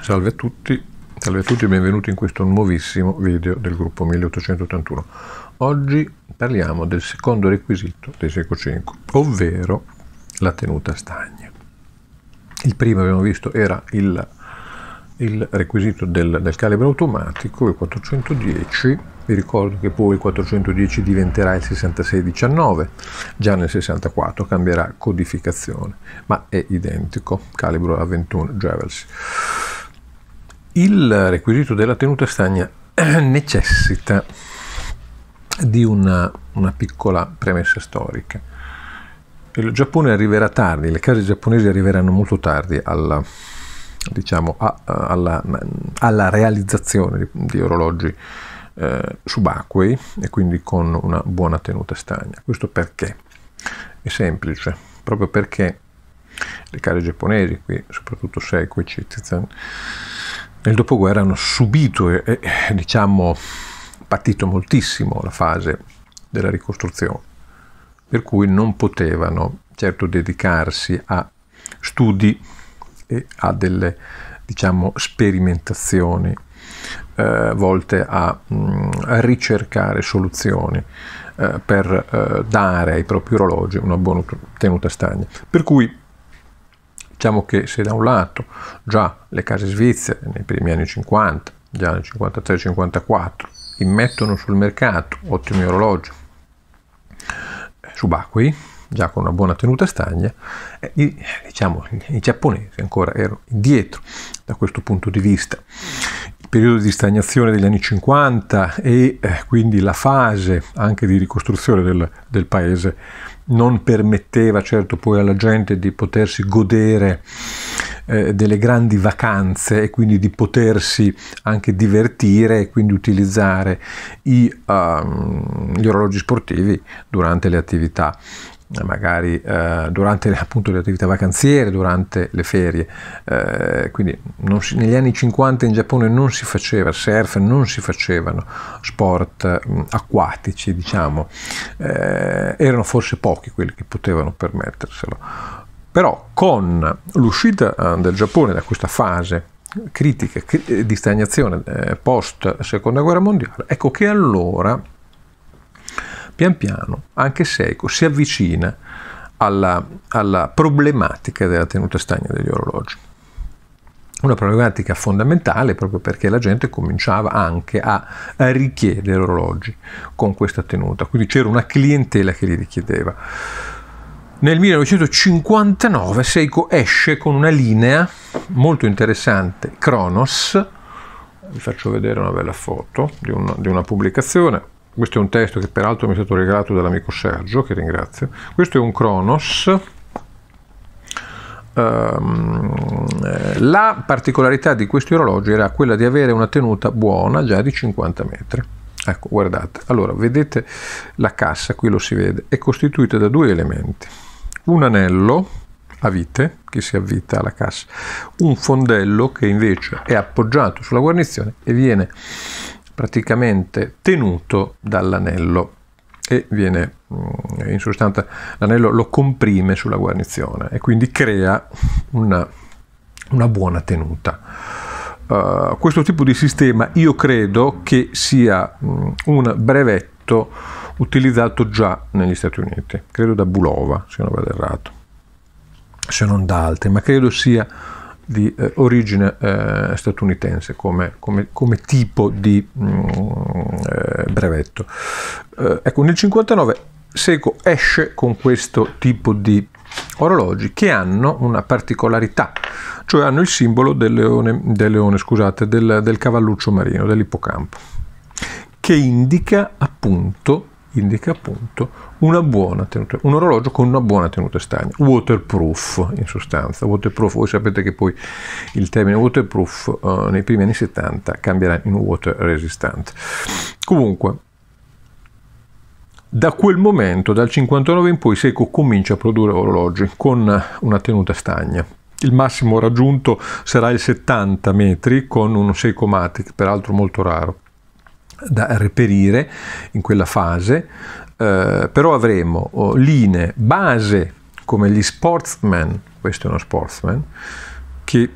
Salve a tutti, salve a tutti e benvenuti in questo nuovissimo video del gruppo 1881. Oggi parliamo del secondo requisito dei Seco 5, ovvero la tenuta stagna. Il primo abbiamo visto era il, il requisito del, del calibro automatico, il 410, vi ricordo che poi il 410 diventerà il 6619, già nel 64 cambierà codificazione, ma è identico, calibro a 21 Jevels il requisito della tenuta stagna necessita di una, una piccola premessa storica. Il Giappone arriverà tardi, le case giapponesi arriveranno molto tardi alla, diciamo, a, alla, alla realizzazione di, di orologi eh, subacquei e quindi con una buona tenuta stagna. Questo perché? È semplice, proprio perché le case giapponesi, qui soprattutto Seiko e Citizen, nel dopoguerra hanno subito e, eh, diciamo partito moltissimo la fase della ricostruzione, per cui non potevano certo dedicarsi a studi e a delle diciamo, sperimentazioni eh, volte a, mh, mm, a, ricercare soluzioni eh, per eh, dare ai propri orologi una buona tenuta stagna. Per cui Diciamo che se da un lato già le case svizzere nei primi anni 50, già nel 53-54, immettono sul mercato ottimi orologi eh, subacquei, già con una buona tenuta stagna, eh, diciamo i giapponesi ancora erano indietro da questo punto di vista. Il periodo di stagnazione degli anni 50 e eh, quindi la fase anche di ricostruzione del, del paese non permetteva certo poi alla gente di potersi godere eh, delle grandi vacanze e quindi di potersi anche divertire e quindi utilizzare i, uh, gli orologi sportivi durante le attività magari eh, durante appunto, le attività vacanziere, durante le ferie. Eh, quindi si, negli anni 50 in Giappone non si faceva surf, non si facevano sport mh, mm, acquatici, diciamo. Eh, erano forse pochi quelli che potevano permetterselo. Però con l'uscita eh, del Giappone da questa fase critica eh, di stagnazione eh, post seconda guerra mondiale, ecco che allora pian piano, anche Seiko ecco, si avvicina alla, alla problematica della tenuta stagna degli orologi. Una problematica fondamentale proprio perché la gente cominciava anche a, richiedere orologi con questa tenuta, quindi c'era una clientela che li richiedeva. Nel 1959 Seiko esce con una linea molto interessante, Kronos, vi faccio vedere una bella foto di una, di una pubblicazione, questo è un testo che peraltro mi è stato regalato dall'amico Sergio, che ringrazio, questo è un Cronos. Ehm, eh, la particolarità di questi orologi era quella di avere una tenuta buona già di 50 metri. Ecco, guardate, allora vedete la cassa, qui lo si vede, è costituita da due elementi. Un anello a vite che si avvita alla cassa, un fondello che invece è appoggiato sulla guarnizione e viene praticamente tenuto dall'anello e viene mm, in sostanza l'anello lo comprime sulla guarnizione e quindi crea una, una buona tenuta. Uh, questo tipo di sistema io credo che sia mm, un brevetto utilizzato già negli Stati Uniti, credo da Bulova se non vado errato, se non da altri, ma credo sia di eh, origine eh, statunitense come, come, come, tipo di mh, mm, eh, brevetto. Eh, ecco, nel 59 Seiko esce con questo tipo di orologi che hanno una particolarità, cioè hanno il simbolo del leone, del, leone, scusate, del, del cavalluccio marino, dell'ippocampo, che indica appunto indica appunto tenuta, un orologio con una buona tenuta stagna, waterproof in sostanza, waterproof, voi sapete che poi il termine waterproof eh, nei primi anni 70 cambierà in water resistant. Comunque, da quel momento, dal 59 in poi, Seiko comincia a produrre orologi con una tenuta stagna, il massimo raggiunto sarà il 70 metri con un Seiko Matic, peraltro molto raro da reperire in quella fase, eh, però avremo oh, linee base come gli sportsman, questo è uno sportsman, che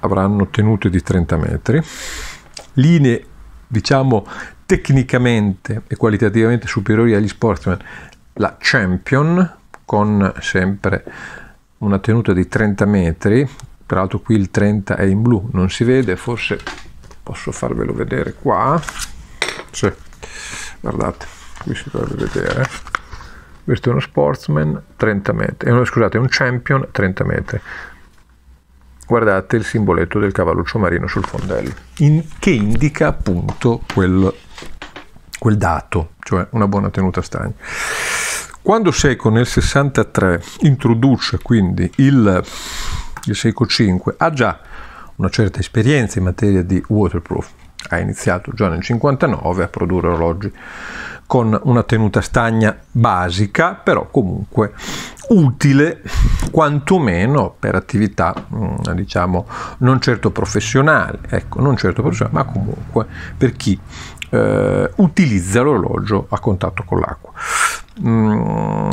avranno tenute di 30 metri, linee diciamo tecnicamente e qualitativamente superiori agli sportsman, la champion con sempre una tenuta di 30 metri, tra l'altro qui il 30 è in blu, non si vede, forse posso farvelo vedere qua sì. guardate qui si dovrebbe vedere questo è uno sportsman 30 metri eh, scusate un champion 30 metri guardate il simboletto del cavalluccio marino sul fondello in, che indica appunto quel, quel dato cioè una buona tenuta stagna quando Seiko nel 63 introduce quindi il, il Seco 5 ha già una certa esperienza in materia di waterproof. Ha iniziato già nel 59 a produrre orologi con una tenuta stagna basica, però comunque utile quantomeno per attività mm, diciamo non certo professionali, ecco, non certo professionali, ma comunque per chi eh, utilizza l'orologio a contatto con l'acqua. Mm,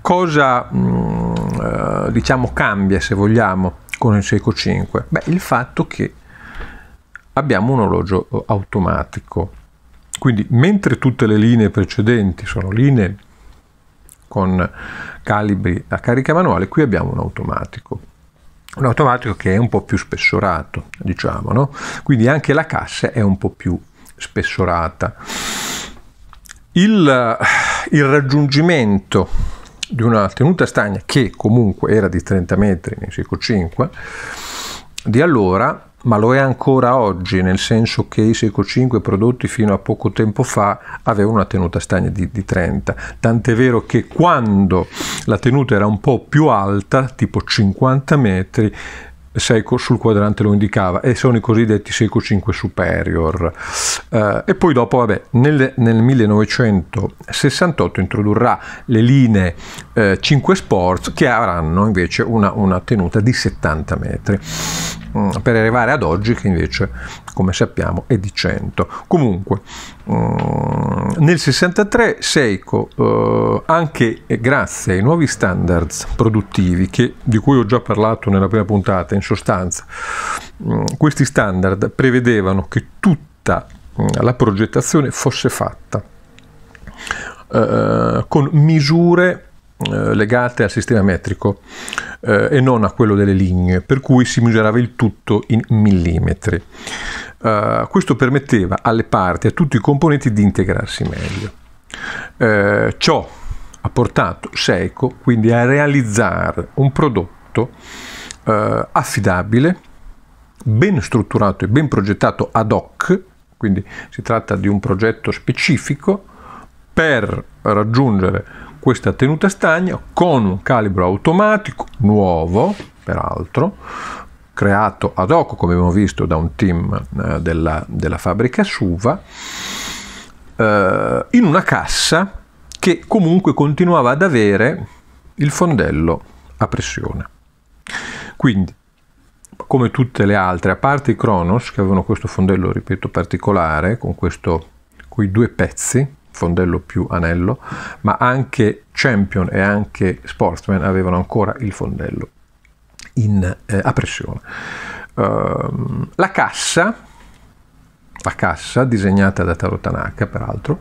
cosa mm, eh, diciamo cambia se vogliamo con il Seiko 5? Beh, il fatto che abbiamo un orologio eh, automatico. Quindi mentre tutte le linee precedenti sono linee con calibri a carica manuale, qui abbiamo un automatico. Un automatico che è un po' più spessorato, diciamo, no? Quindi anche la cassa è un po' più spessorata. Il, il raggiungimento di una tenuta stagna che comunque era di 30 metri, nel circo 5, di allora, ma lo è ancora oggi, nel senso che i Seco 5 prodotti fino a poco tempo fa avevano una tenuta stagna di, di 30, tant'è vero che quando la tenuta era un po' più alta, tipo 50 metri, Seco sul quadrante lo indicava e sono i cosiddetti Seco 5 Superior. Uh, e poi dopo, vabbè, nel, nel 1968 introdurrà le linee uh, eh, 5 Sports che avranno invece una, una tenuta di 70 metri uh, per arrivare ad oggi che invece come sappiamo è di 100 comunque mm, nel 63 Seiko eh, anche grazie ai nuovi standards produttivi che, di cui ho già parlato nella prima puntata in sostanza mm, questi standard prevedevano che tutta Mm. la progettazione fosse fatta eh, con misure eh, legate al sistema metrico eh, e non a quello delle linee, per cui si misurava il tutto in millimetri. Eh, questo permetteva alle parti, a tutti i componenti, di integrarsi meglio. Eh, ciò ha portato Seiko quindi a realizzare un prodotto affidabile, ben strutturato e ben progettato ad hoc, quindi si tratta di un progetto specifico per raggiungere questa tenuta stagna con un calibro automatico nuovo, peraltro, creato ad hoc, come abbiamo visto, da un team eh, della, della, fabbrica Suva, eh, in una cassa che comunque continuava ad avere il fondello a pressione. Quindi come tutte le altre, a parte i Kronos che avevano questo fondello, ripeto, particolare, con, questo, con due pezzi, fondello più anello, ma anche Champion e anche Sportsman avevano ancora il fondello in, eh, a pressione. Uh, la cassa, la cassa disegnata da Taro Tanaka peraltro,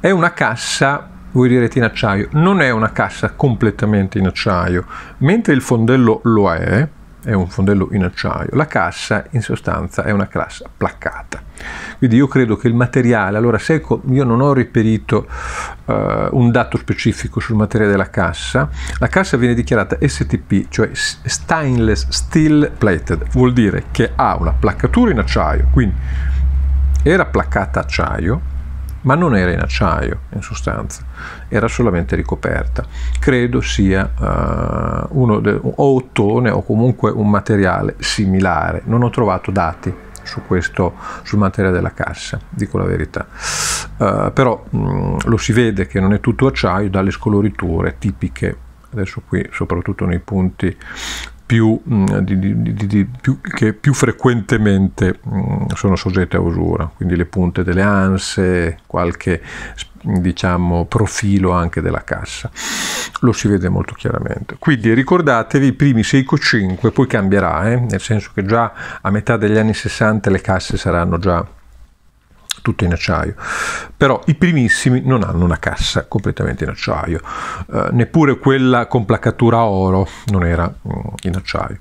è una cassa voi direte in acciaio, non è una cassa completamente in acciaio, mentre il fondello lo è, è un fondello in acciaio, la cassa in sostanza è una cassa placcata. Quindi io credo che il materiale, allora se io non ho reperito eh, un dato specifico sul materiale della cassa, la cassa viene dichiarata STP, cioè stainless steel plated, vuol dire che ha una placcatura in acciaio, quindi era placcata acciaio, ma non era in acciaio in sostanza, era solamente ricoperta. Credo sia uh, uno de- o ottone o comunque un materiale similare. Non ho trovato dati su questo, sul materiale della cassa, dico la verità. Uh, però mh, mm, lo si vede che non è tutto acciaio dalle scoloriture tipiche adesso qui soprattutto nei punti più, mm, di, di, di, più, che più frequentemente mm, sono soggette a usura, quindi le punte delle anse, qualche diciamo, profilo anche della cassa. Lo si vede molto chiaramente. Quindi ricordatevi i primi Seiko 5, poi cambierà, eh? nel senso che già a metà degli anni 60 le casse saranno già tutto in acciaio, però i primissimi non hanno una cassa completamente in acciaio, eh, neppure quella con placcatura oro non era mh, mm, in acciaio.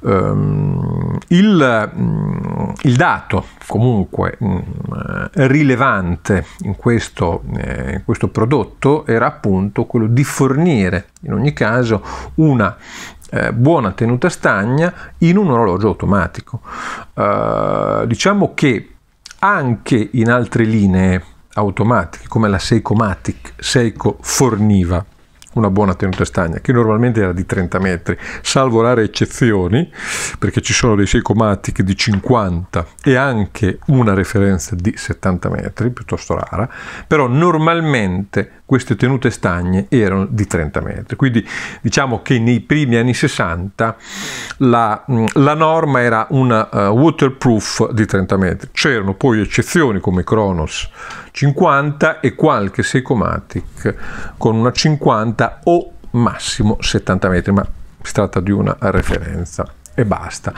Um, il, mh, mm, il, dato comunque mh, mm, rilevante in questo, eh, in questo prodotto era appunto quello di fornire in ogni caso una eh, buona tenuta stagna in un orologio automatico. Eh, diciamo che anche in altre linee automatiche come la Seiko Matic, Seiko forniva una buona tenuta stagna che normalmente era di 30 metri salvo rare eccezioni perché ci sono dei Seiko Matic di 50 e anche una referenza di 70 metri piuttosto rara però normalmente queste tenute stagne erano di 30 metri. Quindi diciamo che nei primi anni 60 la, mm, la norma era una uh, waterproof di 30 metri. C'erano poi eccezioni come Kronos 50 e qualche Seikomatic con una 50 o massimo 70 metri, ma si tratta di una referenza e basta.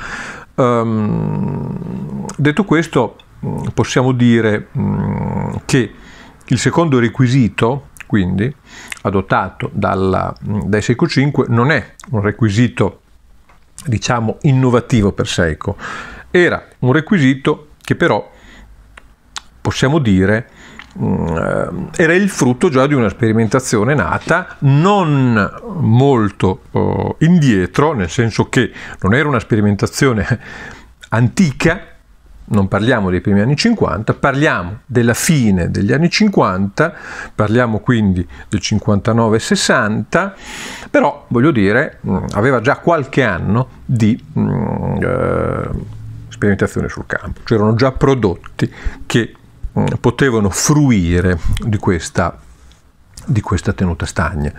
Um, detto questo, mm, possiamo dire um, che il secondo requisito quindi adottato dalla, dai Seiko 5 non è un requisito diciamo innovativo per Seiko, era un requisito che però possiamo dire eh, era il frutto già di una sperimentazione nata non molto uh, indietro, nel senso che non era una sperimentazione antica, non parliamo dei primi anni 50, parliamo della fine degli anni 50, parliamo quindi del 59-60, però voglio dire, mm, aveva già qualche anno di mm, eh, sperimentazione sul campo, c'erano già prodotti che eh, potevano fruire di questa di questa tenuta stagna.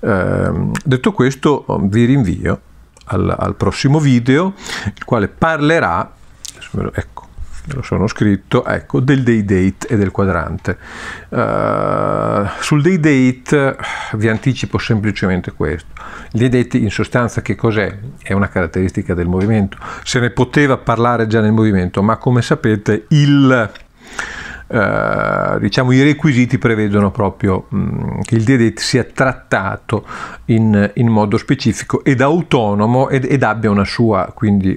Eh, detto questo, vi rinvio al, al prossimo video, il quale parlerà cioè, ecco, me lo sono scritto, ecco, del day date e del quadrante. Uh, sul day date vi anticipo semplicemente questo. Il day date in sostanza che cos'è? È una caratteristica del movimento. Se ne poteva parlare già nel movimento, ma come sapete il eh, diciamo, i requisiti prevedono proprio mm, che il DDT sia trattato in, in, modo specifico ed autonomo ed, ed abbia una sua,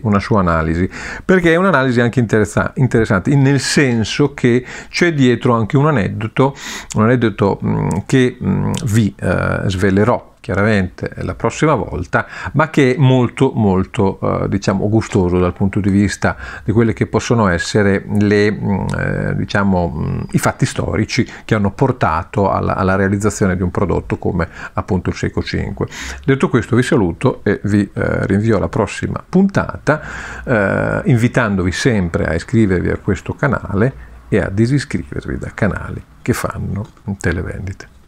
una sua, analisi, perché è un'analisi anche interessa- interessante, nel senso che c'è dietro anche un aneddoto, un aneddoto mm, che mm, vi eh, svelerò chiaramente eh, la prossima volta, ma che è molto molto eh, diciamo gustoso dal punto di vista di quelle che possono essere le, mm, eh, diciamo, mm, i fatti storici che hanno portato alla, alla, realizzazione di un prodotto come appunto il Seiko 5. Detto questo vi saluto e vi eh, rinvio alla prossima puntata, eh, invitandovi sempre a iscrivervi a questo canale e a disiscrivervi da canali che fanno televendite.